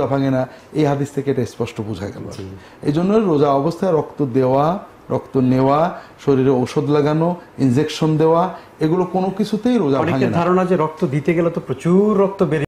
রোজা ভাঙে না এই হাদিস থেকে এটা স্পষ্ট বোঝা গেল এই জন্য রোজা অবস্থায় রক্ত দেওয়া রক্ত নেওয়া শরীরে ওষুধ লাগানো ইনজেকশন দেওয়া এগুলো কোনো কিছুতেই রোজা ভাঙে ধারণা যে রক্ত দিতে গেলে তো প্রচুর রক্ত বেড়ে